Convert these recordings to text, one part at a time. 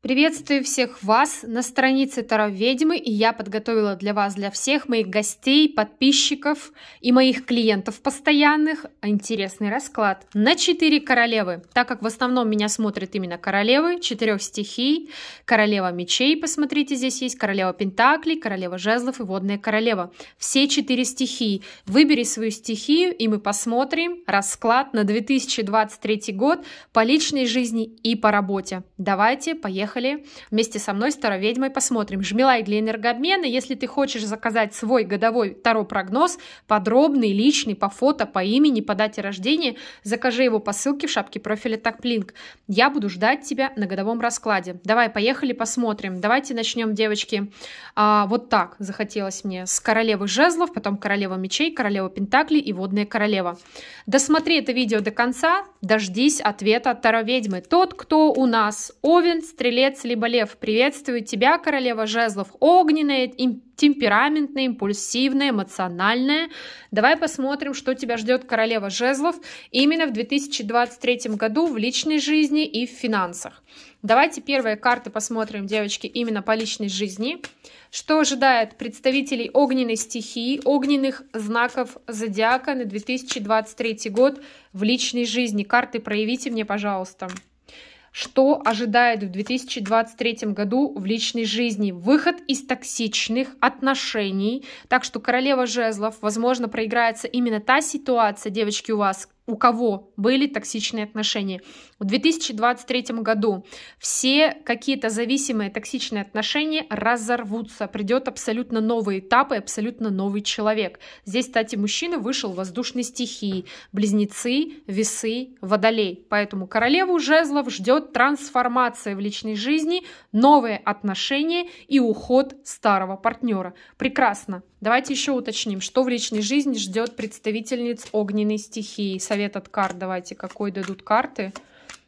Приветствую всех вас на странице Таро Ведьмы, и я подготовила для вас, для всех моих гостей, подписчиков и моих клиентов постоянных интересный расклад на четыре королевы. Так как в основном меня смотрят именно королевы четырех стихий, королева мечей, посмотрите, здесь есть королева пентаклей, королева жезлов и водная королева. Все четыре стихии. Выбери свою стихию, и мы посмотрим расклад на 2023 год по личной жизни и по работе. Давайте, поехали Поехали. Вместе со мной, староведьмой, посмотрим. Жми лайк для энергообмена. Если ты хочешь заказать свой годовой таро-прогноз, подробный, личный, по фото, по имени, по дате рождения, закажи его по ссылке в шапке профиля Такплинк. Я буду ждать тебя на годовом раскладе. Давай, поехали, посмотрим. Давайте начнем, девочки. А, вот так захотелось мне. С королевы жезлов, потом королева мечей, королева пентаклей и водная королева. Досмотри это видео до конца, дождись ответа Таро-ведьмы. Тот, кто у нас Овен, стрелец телец либо лев. Приветствую тебя, королева жезлов. Огненная, им, темпераментная, импульсивная, эмоциональная. Давай посмотрим, что тебя ждет королева жезлов именно в 2023 году в личной жизни и в финансах. Давайте первые карты посмотрим, девочки, именно по личной жизни. Что ожидает представителей огненной стихии, огненных знаков зодиака на 2023 год в личной жизни? Карты проявите мне, пожалуйста что ожидает в 2023 году в личной жизни. Выход из токсичных отношений. Так что королева жезлов, возможно, проиграется именно та ситуация, девочки, у вас, у кого были токсичные отношения. В 2023 году все какие-то зависимые токсичные отношения разорвутся, придет абсолютно новый этап и абсолютно новый человек. Здесь, кстати, мужчина вышел в воздушной стихии, близнецы, весы, водолей. Поэтому королеву жезлов ждет трансформация в личной жизни, новые отношения и уход старого партнера. Прекрасно. Давайте еще уточним, что в личной жизни ждет представительниц огненной стихии. Совет от карт давайте, какой дадут карты.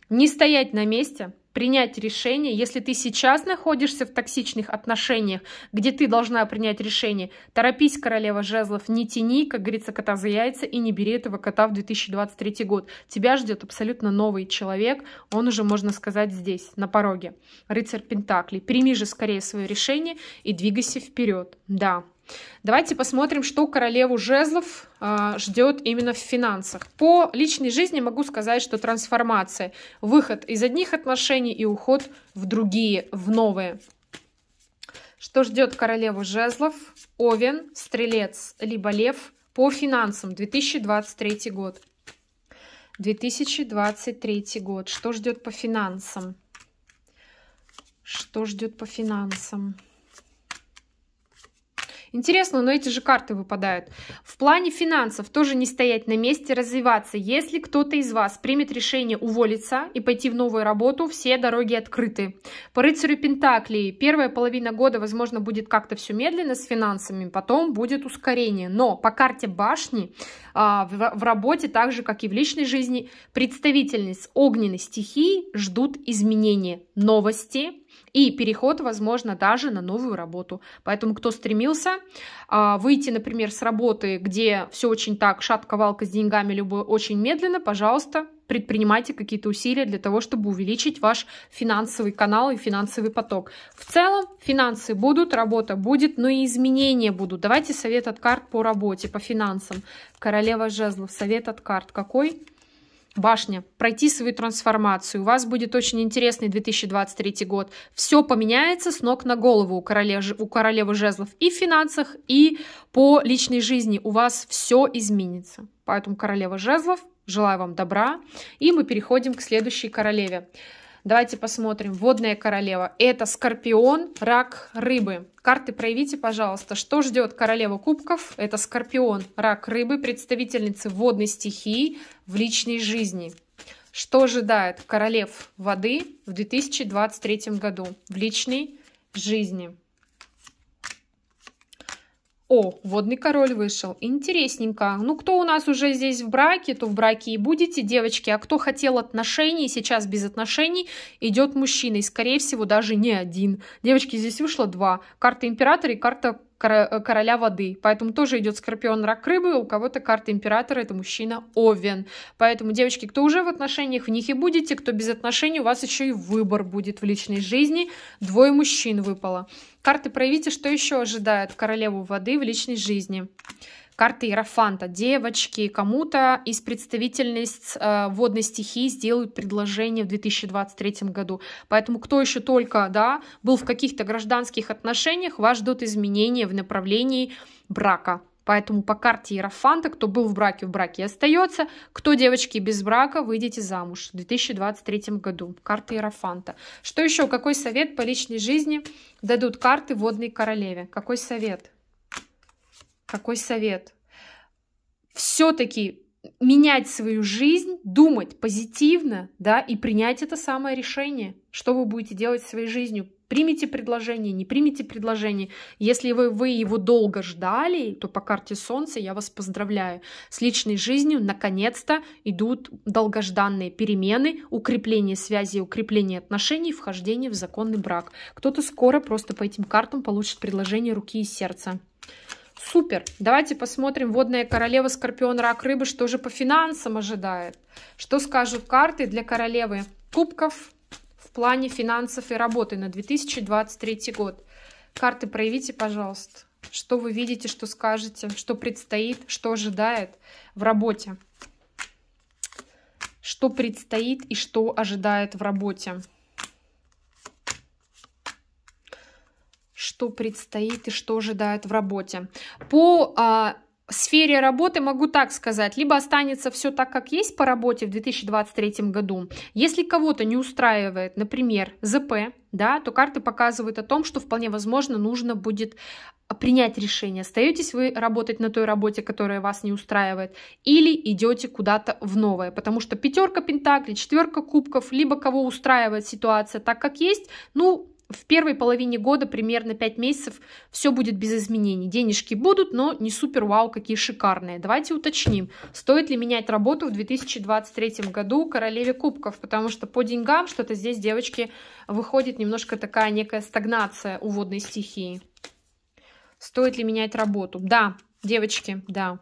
Не стоять на месте, принять решение. Если ты сейчас находишься в токсичных отношениях, где ты должна принять решение, торопись, королева жезлов, не тяни, как говорится, кота за яйца и не бери этого кота в 2023 год. Тебя ждет абсолютно новый человек, он уже, можно сказать, здесь, на пороге. Рыцарь Пентакли, прими же скорее свое решение и двигайся вперед. Да, Давайте посмотрим, что королеву жезлов э, а, ждет именно в финансах. По личной жизни могу сказать, что трансформация, выход из одних отношений и уход в другие, в новые. Что ждет королеву жезлов? Овен, стрелец, либо лев по финансам 2023 год. 2023 год. Что ждет по финансам? Что ждет по финансам? Интересно, но эти же карты выпадают. В плане финансов тоже не стоять на месте, развиваться. Если кто-то из вас примет решение уволиться и пойти в новую работу, все дороги открыты. По рыцарю Пентаклей первая половина года, возможно, будет как-то все медленно с финансами, потом будет ускорение. Но по карте башни а, в работе, так же, как и в личной жизни, представительниц огненной стихии ждут изменения, новости, и переход, возможно, даже на новую работу. Поэтому, кто стремился а, выйти, например, с работы, где все очень так шатковалка с деньгами, либо очень медленно, пожалуйста, предпринимайте какие-то усилия для того, чтобы увеличить ваш финансовый канал и финансовый поток. В целом финансы будут, работа будет, но и изменения будут. Давайте совет от карт по работе, по финансам. Королева жезлов, совет от карт какой? башня, пройти свою трансформацию. У вас будет очень интересный 2023 год. Все поменяется с ног на голову у, короле, у королевы жезлов и в финансах, и по личной жизни. У вас все изменится. Поэтому королева жезлов, желаю вам добра. И мы переходим к следующей королеве. Давайте посмотрим. Водная королева. Это скорпион, рак, рыбы. Карты проявите, пожалуйста. Что ждет королева кубков? Это скорпион, рак рыбы, представительницы водной стихии в личной жизни. Что ожидает королев воды в 2023 году в личной жизни? О, водный король вышел. Интересненько. Ну, кто у нас уже здесь в браке, то в браке и будете, девочки. А кто хотел отношений, сейчас без отношений, идет мужчина. И, скорее всего, даже не один. Девочки, здесь вышло два. Карта императора и карта Э, короля воды. Поэтому тоже идет скорпион рак рыбы, у кого-то карта императора, это мужчина Овен. Поэтому, девочки, кто уже в отношениях, в них и будете, кто без отношений, у вас еще и выбор будет в личной жизни. Двое мужчин выпало. Карты проявите, что еще ожидает королеву воды в личной жизни карты Иерофанта. Девочки кому-то из представительниц э, водной стихии сделают предложение в 2023 году. Поэтому кто еще только да, был в каких-то гражданских отношениях, вас ждут изменения в направлении брака. Поэтому по карте Иерофанта кто был в браке, в браке остается. Кто, девочки, без брака, выйдете замуж в 2023 году. Карта Иерофанта. Что еще? Какой совет по личной жизни дадут карты водной королеве? Какой совет? Какой совет? Все-таки менять свою жизнь, думать позитивно, да, и принять это самое решение, что вы будете делать своей жизнью. Примите предложение, не примите предложение. Если вы, вы его долго ждали, то по карте Солнца я вас поздравляю. С личной жизнью наконец-то идут долгожданные перемены, укрепление связи, укрепление отношений, вхождение в законный брак. Кто-то скоро просто по этим картам получит предложение руки и сердца. Супер. Давайте посмотрим водная королева, скорпион, рак, рыбы, что же по финансам ожидает. Что скажут карты для королевы кубков в плане финансов и работы на 2023 год. Карты проявите, пожалуйста. Что вы видите, что скажете, что предстоит, что ожидает в работе. Что предстоит и что ожидает в работе. что предстоит и что ожидает в работе. По а, сфере работы могу так сказать, либо останется все так, как есть по работе в 2023 году. Если кого-то не устраивает, например, ЗП, да, то карты показывают о том, что вполне возможно нужно будет принять решение, остаетесь вы работать на той работе, которая вас не устраивает, или идете куда-то в новое, потому что пятерка пентаклей, четверка кубков, либо кого устраивает ситуация так, как есть, ну, в первой половине года, примерно 5 месяцев, все будет без изменений. Денежки будут, но не супер вау, какие шикарные. Давайте уточним, стоит ли менять работу в 2023 году королеве кубков, потому что по деньгам что-то здесь, девочки, выходит немножко такая некая стагнация у водной стихии. Стоит ли менять работу? Да, девочки, да.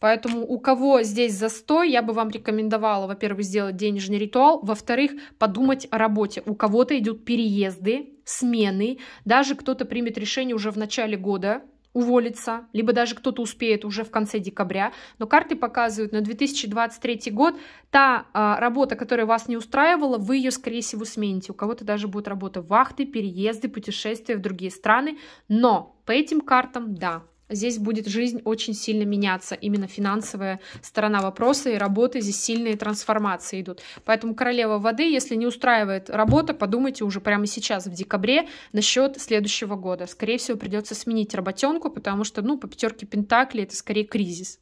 Поэтому у кого здесь застой, я бы вам рекомендовала, во-первых, сделать денежный ритуал, во-вторых, подумать о работе. У кого-то идут переезды, смены, даже кто-то примет решение уже в начале года, уволиться, либо даже кто-то успеет уже в конце декабря. Но карты показывают на 2023 год, та а, работа, которая вас не устраивала, вы ее, скорее всего, смените. У кого-то даже будет работа вахты, переезды, путешествия в другие страны. Но по этим картам, да, Здесь будет жизнь очень сильно меняться, именно финансовая сторона вопроса и работы, здесь сильные трансформации идут. Поэтому королева воды, если не устраивает работа, подумайте уже прямо сейчас, в декабре, насчет следующего года. Скорее всего, придется сменить работенку, потому что, ну, по пятерке Пентакли это скорее кризис.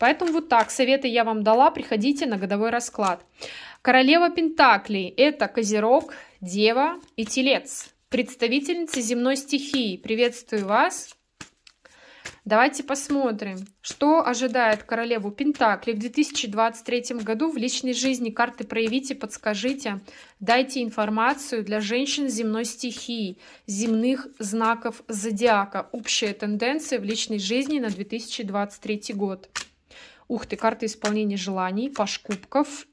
Поэтому вот так, советы я вам дала, приходите на годовой расклад. Королева Пентаклей – это Козерог, Дева и Телец. Представительницы земной стихии. Приветствую вас! Давайте посмотрим, что ожидает королеву Пентакли в 2023 году в личной жизни. Карты проявите, подскажите, дайте информацию для женщин земной стихии, земных знаков зодиака. Общие тенденции в личной жизни на 2023 год. Ух ты, карта исполнения желаний, паш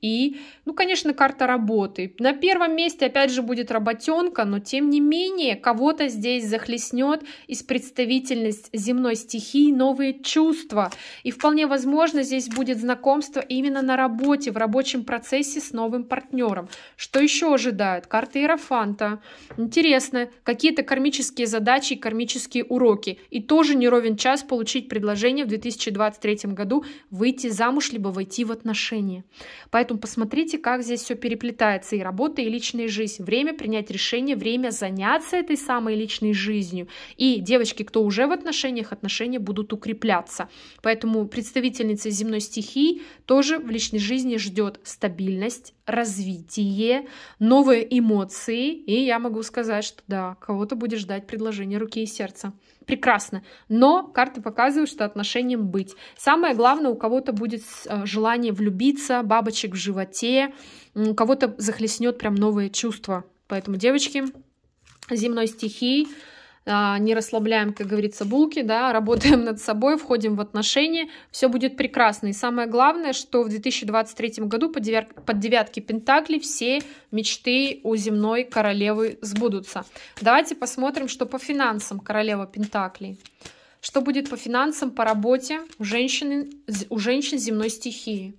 и, ну, конечно, карта работы. На первом месте опять же будет работенка, но тем не менее кого-то здесь захлестнет из представительность земной стихии новые чувства. И вполне возможно здесь будет знакомство именно на работе, в рабочем процессе с новым партнером. Что еще ожидает? Карта Иерофанта. Интересно, какие-то кармические задачи и кармические уроки. И тоже не ровен час получить предложение в 2023 году. Вы выйти замуж, либо войти в отношения. Поэтому посмотрите, как здесь все переплетается, и работа, и личная жизнь. Время принять решение, время заняться этой самой личной жизнью. И девочки, кто уже в отношениях, отношения будут укрепляться. Поэтому представительница земной стихии тоже в личной жизни ждет стабильность, развитие, новые эмоции. И я могу сказать, что да, кого-то будет ждать предложение руки и сердца прекрасно. Но карты показывают, что отношениям быть. Самое главное, у кого-то будет э, желание влюбиться, бабочек в животе, у кого-то захлестнет прям новые чувства. Поэтому, девочки, земной стихии, а, не расслабляем, как говорится, булки, да, работаем над собой, входим в отношения, все будет прекрасно. И самое главное, что в 2023 году под, девер... под девятки Пентакли все мечты у земной королевы сбудутся. Давайте посмотрим, что по финансам королева Пентаклей. Что будет по финансам, по работе у, женщины, у женщин земной стихии?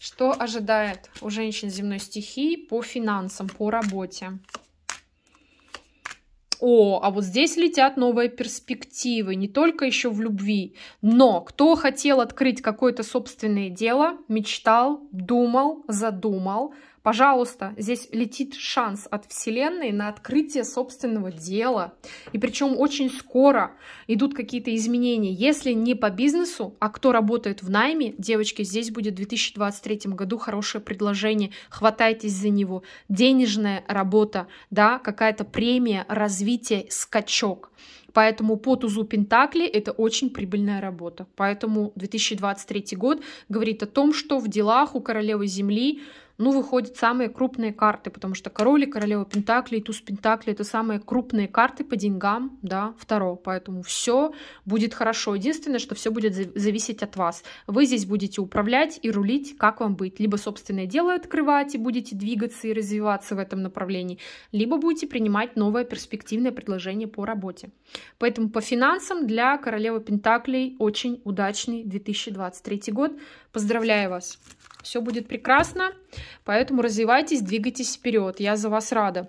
Что ожидает у женщин земной стихии по финансам, по работе? о, а вот здесь летят новые перспективы, не только еще в любви, но кто хотел открыть какое-то собственное дело, мечтал, думал, задумал, Пожалуйста, здесь летит шанс от Вселенной на открытие собственного дела. И причем очень скоро идут какие-то изменения. Если не по бизнесу, а кто работает в найме, девочки, здесь будет в 2023 году хорошее предложение. Хватайтесь за него. Денежная работа, да, какая-то премия, развитие, скачок. Поэтому по тузу Пентакли это очень прибыльная работа. Поэтому 2023 год говорит о том, что в делах у королевы Земли ну, выходят самые крупные карты, потому что король и королева Пентаклей, туз Пентаклей — это самые крупные карты по деньгам, да, второго. поэтому все будет хорошо. Единственное, что все будет зависеть от вас. Вы здесь будете управлять и рулить, как вам быть. Либо собственное дело открывать и будете двигаться и развиваться в этом направлении, либо будете принимать новое перспективное предложение по работе. Поэтому по финансам для королевы Пентаклей очень удачный 2023 год. Поздравляю вас! Все будет прекрасно, поэтому развивайтесь, двигайтесь вперед. Я за вас рада.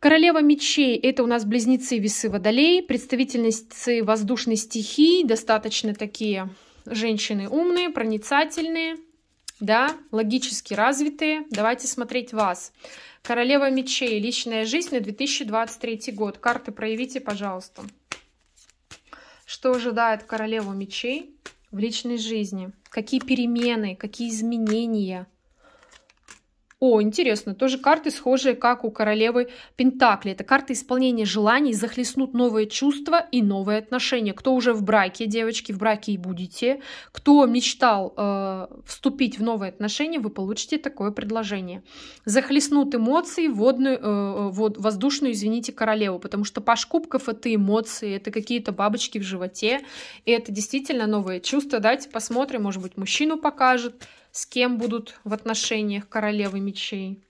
Королева мечей — это у нас близнецы весы водолей, представительницы воздушной стихии, достаточно такие женщины умные, проницательные, да, логически развитые. Давайте смотреть вас. Королева мечей. Личная жизнь на 2023 год. Карты проявите, пожалуйста. Что ожидает королеву мечей в личной жизни, какие перемены, какие изменения, о, интересно, тоже карты схожие, как у королевы Пентакли. Это карты исполнения желаний, захлестнут новые чувства и новые отношения. Кто уже в браке, девочки, в браке и будете. Кто мечтал э, вступить в новые отношения, вы получите такое предложение. Захлестнут эмоции водную, э, э вод, воздушную, извините, королеву, потому что паш кубков это эмоции, это какие-то бабочки в животе, и это действительно новые чувства. Давайте посмотрим, может быть, мужчину покажет с кем будут в отношениях королевы мечей.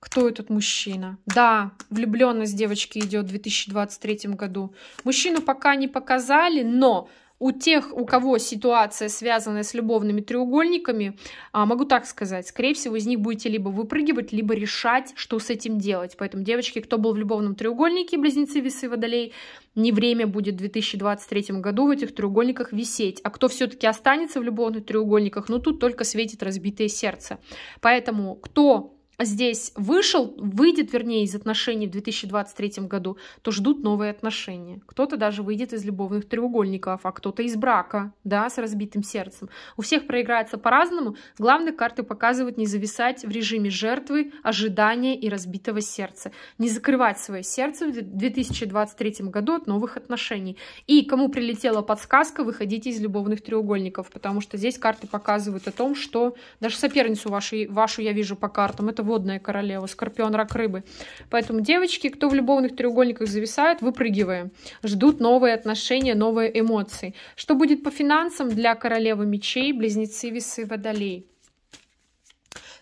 Кто этот мужчина? Да, влюбленность девочки идет в 2023 году. Мужчину пока не показали, но у тех, у кого ситуация связана с любовными треугольниками, а, могу так сказать, скорее всего, из них будете либо выпрыгивать, либо решать, что с этим делать. Поэтому, девочки, кто был в любовном треугольнике, близнецы, весы, водолей, не время будет в 2023 году в этих треугольниках висеть. А кто все-таки останется в любовных треугольниках, ну тут только светит разбитое сердце. Поэтому кто здесь вышел, выйдет, вернее, из отношений в 2023 году, то ждут новые отношения. Кто-то даже выйдет из любовных треугольников, а кто-то из брака, да, с разбитым сердцем. У всех проиграется по-разному. Главное, карты показывают не зависать в режиме жертвы, ожидания и разбитого сердца. Не закрывать свое сердце в 2023 году от новых отношений. И кому прилетела подсказка, выходите из любовных треугольников, потому что здесь карты показывают о том, что даже соперницу вашей, вашу я вижу по картам, это водная королева, скорпион, рак рыбы. Поэтому, девочки, кто в любовных треугольниках зависает, выпрыгиваем. Ждут новые отношения, новые эмоции. Что будет по финансам для королевы мечей, близнецы, весы, водолей?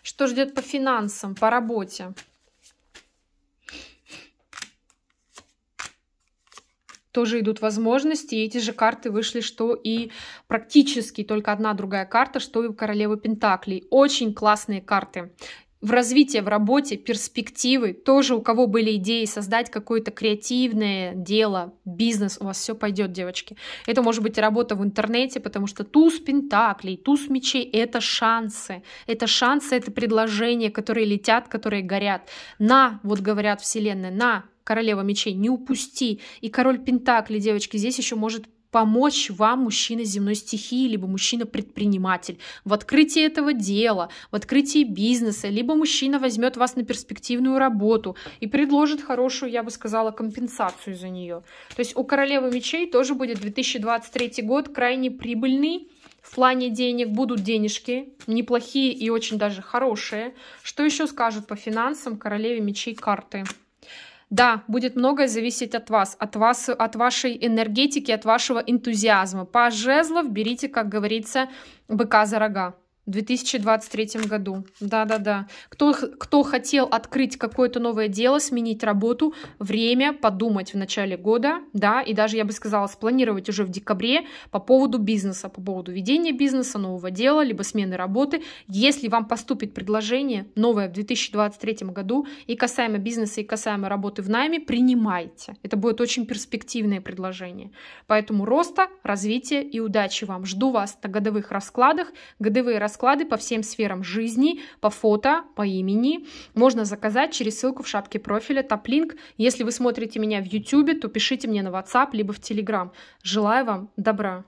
Что ждет по финансам, по работе? тоже идут возможности. И эти же карты вышли, что и практически только одна другая карта, что и королевы Пентаклей. Очень классные карты в развитии, в работе, перспективы. Тоже у кого были идеи создать какое-то креативное дело, бизнес, у вас все пойдет, девочки. Это может быть работа в интернете, потому что туз пентаклей, туз мечей — это шансы. Это шансы, это предложения, которые летят, которые горят. На, вот говорят вселенная, на, королева мечей, не упусти. И король пентаклей, девочки, здесь еще может помочь вам мужчина земной стихии, либо мужчина-предприниматель в открытии этого дела, в открытии бизнеса, либо мужчина возьмет вас на перспективную работу и предложит хорошую, я бы сказала, компенсацию за нее. То есть у королевы мечей тоже будет 2023 год крайне прибыльный, в плане денег будут денежки, неплохие и очень даже хорошие. Что еще скажут по финансам королеве мечей карты? Да, будет многое зависеть от вас, от вас, от вашей энергетики, от вашего энтузиазма. По жезлов берите, как говорится, быка за рога в 2023 году. Да-да-да. Кто, кто хотел открыть какое-то новое дело, сменить работу, время подумать в начале года, да, и даже, я бы сказала, спланировать уже в декабре по поводу бизнеса, по поводу ведения бизнеса, нового дела, либо смены работы. Если вам поступит предложение новое в 2023 году и касаемо бизнеса, и касаемо работы в найме, принимайте. Это будет очень перспективное предложение. Поэтому роста, развития и удачи вам. Жду вас на годовых раскладах. Годовые расклады расклады по всем сферам жизни, по фото, по имени. Можно заказать через ссылку в шапке профиля топ-линк. Если вы смотрите меня в YouTube, то пишите мне на WhatsApp либо в Telegram. Желаю вам добра!